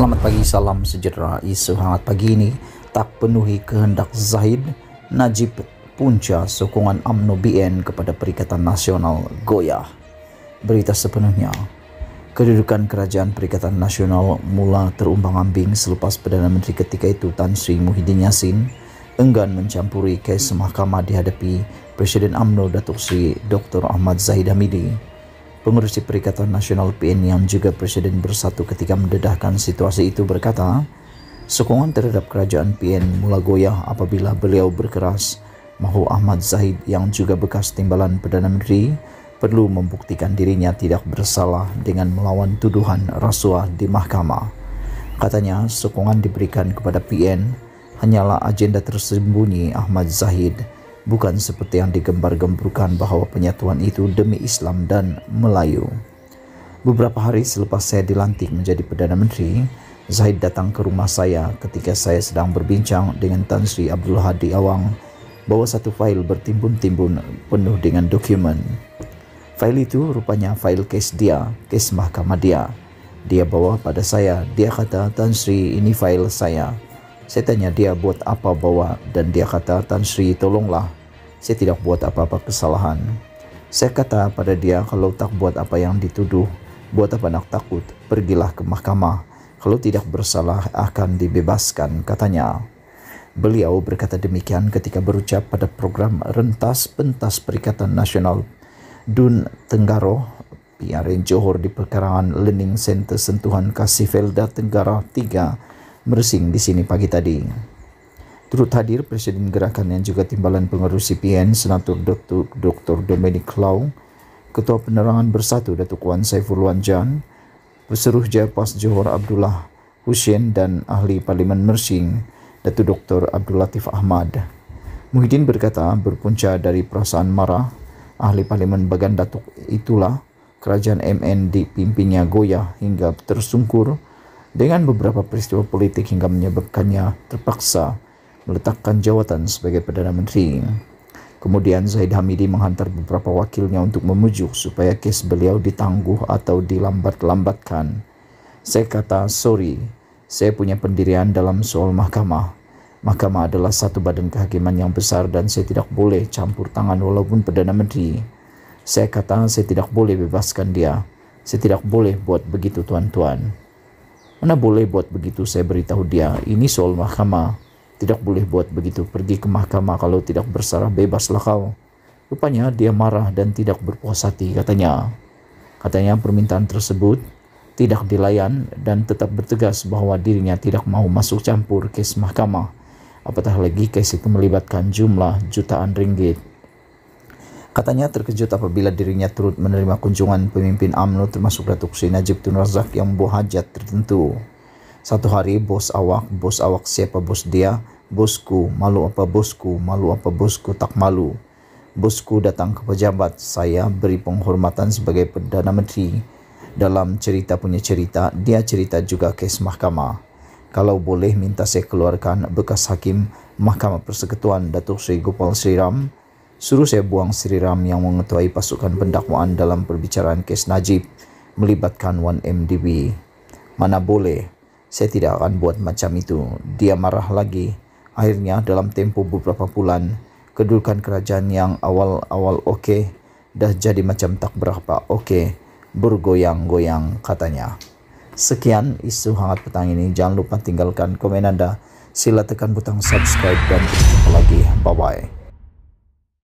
Selamat pagi, salam sejahtera. Isu hangat pagi ini tak penuhi kehendak Zahid Najib punca sokongan UMNO BN kepada Perikatan Nasional goyah. Berita sepenuhnya. Kedudukan Kerajaan Perikatan Nasional mula terumbang-ambing selepas Perdana Menteri ketika itu Tan Sri Muhyiddin Yassin enggan mencampuri kes mahkamah dihadapi Presiden UMNO Datuk Sri Dr. Ahmad Zahid Hamidi Pengurusi Perikatan Nasional PN yang juga Presiden Bersatu ketika mendedahkan situasi itu berkata, sokongan terhadap kerajaan PN mula goyah apabila beliau berkeras Mahu Ahmad Zahid yang juga bekas timbalan Perdana Menteri perlu membuktikan dirinya tidak bersalah dengan melawan tuduhan rasuah di mahkamah. Katanya, sokongan diberikan kepada PN hanyalah agenda tersembunyi Ahmad Zahid bukan seperti yang digembar-gemburkan bahwa penyatuan itu demi Islam dan Melayu. Beberapa hari selepas saya dilantik menjadi Perdana Menteri, Zahid datang ke rumah saya ketika saya sedang berbincang dengan Tan Sri Abdul Hadi Awang bahwa satu fail bertimbun-timbun penuh dengan dokumen. Fail itu rupanya fail case dia, case mahkamah dia. Dia bawa pada saya, dia kata Tan Sri ini file saya. Saya tanya dia buat apa bawa dan dia kata Tan Sri tolonglah saya tidak buat apa-apa kesalahan. Saya kata pada dia, kalau tak buat apa yang dituduh, buat apa nak takut, pergilah ke mahkamah. Kalau tidak bersalah akan dibebaskan, katanya. Beliau berkata demikian ketika berucap pada program Rentas Pentas Perikatan Nasional Dun Tenggaro PRN Johor di perkarangan Learning Center Sentuhan Kasih Kasifelda Tenggara 3 Mersing di sini pagi tadi. Turut hadir Presiden Gerakan yang juga Timbalan Pengurus CPN Senator Dr. Dr. Dominic Lau, Ketua Penerangan Bersatu Datuk Wan Saiful Jan, Peseruh Jepas Johor Abdullah Hussein dan Ahli Parlimen Mersing Datuk Dr. Abdul Latif Ahmad. Muhyiddin berkata berpunca dari perasaan marah Ahli Parlimen Bagan Datuk itulah kerajaan MN dipimpinnya goyah hingga tersungkur dengan beberapa peristiwa politik hingga menyebabkannya terpaksa meletakkan jawatan sebagai Perdana Menteri. Kemudian Zaid Hamidi menghantar beberapa wakilnya untuk memujuk supaya kes beliau ditangguh atau dilambat-lambatkan. Saya kata, sorry, saya punya pendirian dalam soal mahkamah. Mahkamah adalah satu badan kehakiman yang besar dan saya tidak boleh campur tangan walaupun Perdana Menteri. Saya kata saya tidak boleh bebaskan dia. Saya tidak boleh buat begitu tuan-tuan. Mana boleh buat begitu saya beritahu dia, ini soal mahkamah. Tidak boleh buat begitu, pergi ke mahkamah kalau tidak bersalah bebaslah kau. Rupanya dia marah dan tidak berpuas hati katanya. Katanya permintaan tersebut tidak dilayan dan tetap bertegas bahwa dirinya tidak mau masuk campur kes mahkamah. Apatah lagi kes itu melibatkan jumlah jutaan ringgit. Katanya terkejut apabila dirinya turut menerima kunjungan pemimpin AMNO termasuk Datuk Sri Najib Tun Razak yang membawa hajat tertentu. Satu hari bos awak, bos awak siapa bos dia? Bosku, malu apa bosku? Malu apa bosku? Tak malu. Bosku datang ke pejabat, saya beri penghormatan sebagai Perdana Menteri. Dalam cerita punya cerita, dia cerita juga kes mahkamah. Kalau boleh minta saya keluarkan bekas hakim Mahkamah Persekutuan Datuk Sri Gopal Sri Ram. suruh saya buang Sri Ram yang mengetuai pasukan pendakwaan dalam perbicaraan kes Najib melibatkan 1MDB. Mana boleh? Saya tidak akan buat macam itu. Dia marah lagi. Akhirnya dalam tempo beberapa bulan, kedudukan kerajaan yang awal-awal oke okay, dah jadi macam tak berapa oke okay, bergoyang-goyang katanya. Sekian isu hangat petang ini. Jangan lupa tinggalkan komen Anda. Sila tekan butang subscribe dan jumpa lagi. Bye-bye.